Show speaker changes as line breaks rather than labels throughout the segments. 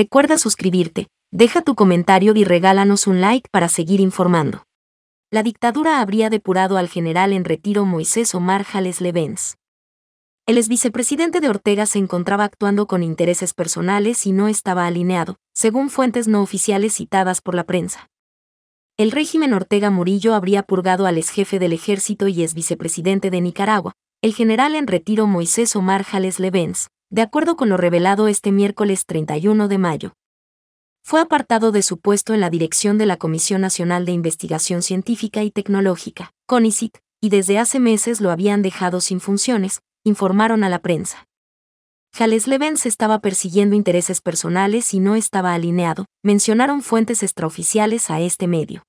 Recuerda suscribirte, deja tu comentario y regálanos un like para seguir informando. La dictadura habría depurado al general en retiro Moisés Omar Jales Levens. El ex vicepresidente de Ortega se encontraba actuando con intereses personales y no estaba alineado, según fuentes no oficiales citadas por la prensa. El régimen Ortega Murillo habría purgado al ex jefe del ejército y ex vicepresidente de Nicaragua, el general en retiro Moisés Omar Jales Levens, de acuerdo con lo revelado este miércoles 31 de mayo. Fue apartado de su puesto en la dirección de la Comisión Nacional de Investigación Científica y Tecnológica, CONICIT, y desde hace meses lo habían dejado sin funciones, informaron a la prensa. Jales Levens estaba persiguiendo intereses personales y no estaba alineado, mencionaron fuentes extraoficiales a este medio.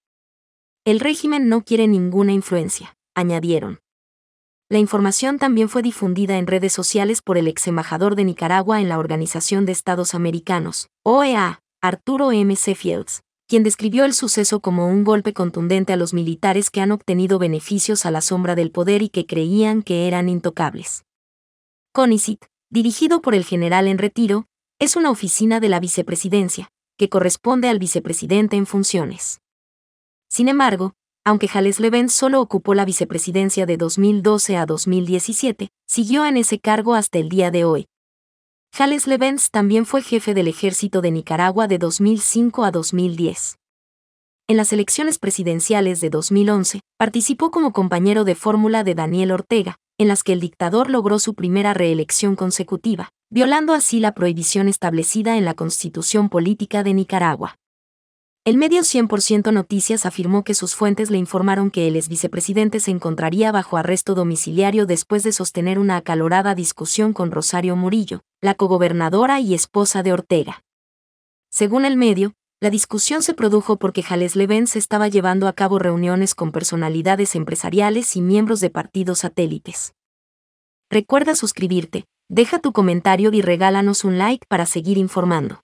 El régimen no quiere ninguna influencia, añadieron. La información también fue difundida en redes sociales por el ex embajador de Nicaragua en la Organización de Estados Americanos, OEA, Arturo M. C. Fields, quien describió el suceso como un golpe contundente a los militares que han obtenido beneficios a la sombra del poder y que creían que eran intocables. CONICIT, dirigido por el general en retiro, es una oficina de la vicepresidencia, que corresponde al vicepresidente en funciones. Sin embargo, aunque Jales Levens solo ocupó la vicepresidencia de 2012 a 2017, siguió en ese cargo hasta el día de hoy. Jales Levens también fue jefe del ejército de Nicaragua de 2005 a 2010. En las elecciones presidenciales de 2011, participó como compañero de fórmula de Daniel Ortega, en las que el dictador logró su primera reelección consecutiva, violando así la prohibición establecida en la Constitución Política de Nicaragua. El medio 100% Noticias afirmó que sus fuentes le informaron que el ex vicepresidente se encontraría bajo arresto domiciliario después de sostener una acalorada discusión con Rosario Murillo, la cogobernadora y esposa de Ortega. Según el medio, la discusión se produjo porque Jales Levens estaba llevando a cabo reuniones con personalidades empresariales y miembros de partidos satélites. Recuerda suscribirte, deja tu comentario y regálanos un like para seguir informando.